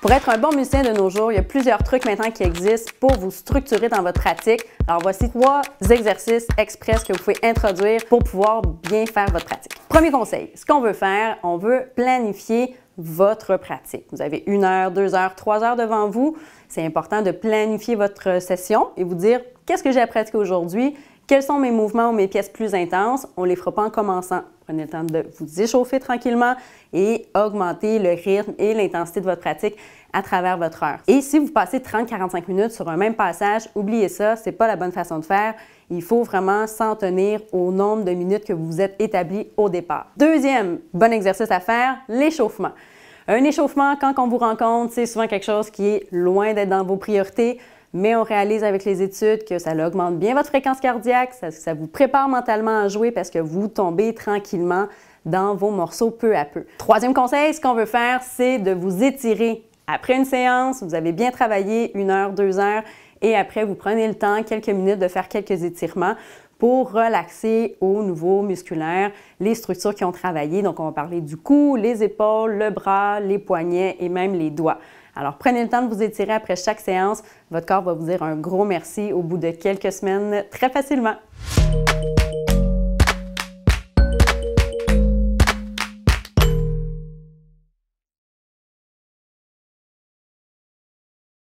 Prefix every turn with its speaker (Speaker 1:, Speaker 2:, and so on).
Speaker 1: Pour être un bon musicien de nos jours, il y a plusieurs trucs maintenant qui existent pour vous structurer dans votre pratique. Alors voici trois exercices express que vous pouvez introduire pour pouvoir bien faire votre pratique. Premier conseil, ce qu'on veut faire, on veut planifier votre pratique. Vous avez une heure, deux heures, trois heures devant vous. C'est important de planifier votre session et vous dire qu'est-ce que j'ai à pratiquer aujourd'hui, quels sont mes mouvements ou mes pièces plus intenses? On ne les fera pas en commençant. Prenez le temps de vous échauffer tranquillement et augmenter le rythme et l'intensité de votre pratique à travers votre heure. Et si vous passez 30-45 minutes sur un même passage, oubliez ça, ce n'est pas la bonne façon de faire. Il faut vraiment s'en tenir au nombre de minutes que vous vous êtes établi au départ. Deuxième bon exercice à faire, l'échauffement. Un échauffement, quand on vous rencontre, c'est souvent quelque chose qui est loin d'être dans vos priorités mais on réalise avec les études que ça augmente bien votre fréquence cardiaque, ça, vous prépare mentalement à jouer parce que vous tombez tranquillement dans vos morceaux peu à peu. Troisième conseil, ce qu'on veut faire, c'est de vous étirer. Après une séance, vous avez bien travaillé une heure, deux heures, et après, vous prenez le temps, quelques minutes, de faire quelques étirements pour relaxer au niveau musculaire les structures qui ont travaillé. Donc, on va parler du cou, les épaules, le bras, les poignets et même les doigts. Alors prenez le temps de vous étirer après chaque séance. Votre corps va vous dire un gros merci au bout de quelques semaines très facilement.